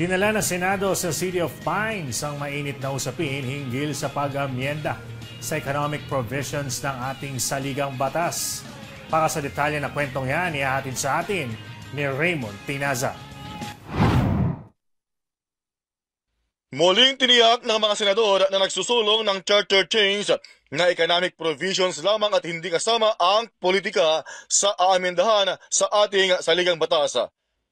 Dinala na Senado sa City of Pines ang mainit na usapin hinggil sa pag-amyenda sa economic provisions ng ating saligang batas. Para sa detalye na kwentong yan, iahatid sa atin ni Raymond Tinaza. Muling tiniyak ng mga senador na nagsusulong ng charter change na economic provisions lamang at hindi kasama ang politika sa aamindahan sa ating saligang batas.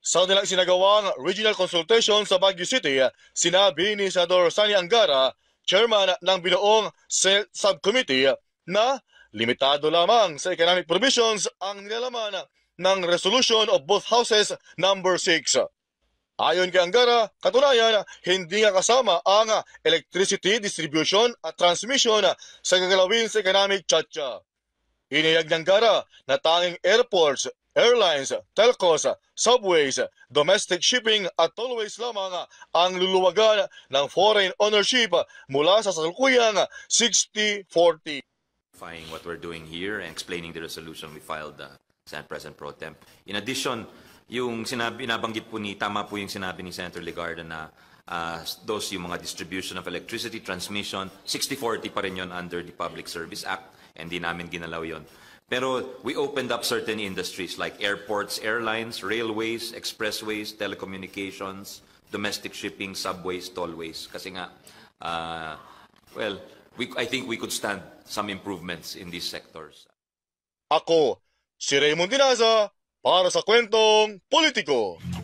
Sa nilang sinagawang regional consultation sa Baguio City, sinabi ni Senador Sani Angara, chairman ng binoong Senate Subcommittee, na limitado lamang sa economic provisions ang nilalaman ng resolution of both houses number 6. Ayon kay Angara, katunayan, hindi nga kasama ang electricity distribution at transmission sa gagalawin sa economic chacha. Iniyag ng Angara na tanging airports, airlines, telcos, subways, domestic shipping at tollways lamang ang luluwagan ng foreign ownership mula sa sasalukuyang 60-40. What we're doing here and explaining the resolution we filed uh, sa President Pro Temp. In addition, yung sinabi, nabanggit po ni, tama po yung sinabi ni Senator Legarda na uh, those yung mga distribution of electricity, transmission, 60-40 pa rin yon under the Public Service Act and di namin ginalaw yon. Pero we opened up certain industries like airports, airlines, railways, expressways, telecommunications, domestic shipping, subways, tollways. Kasi nga, uh, well, we, I think we could stand some improvements in these sectors. Ako, si Raymond Dinaza, para sa kwentong politiko.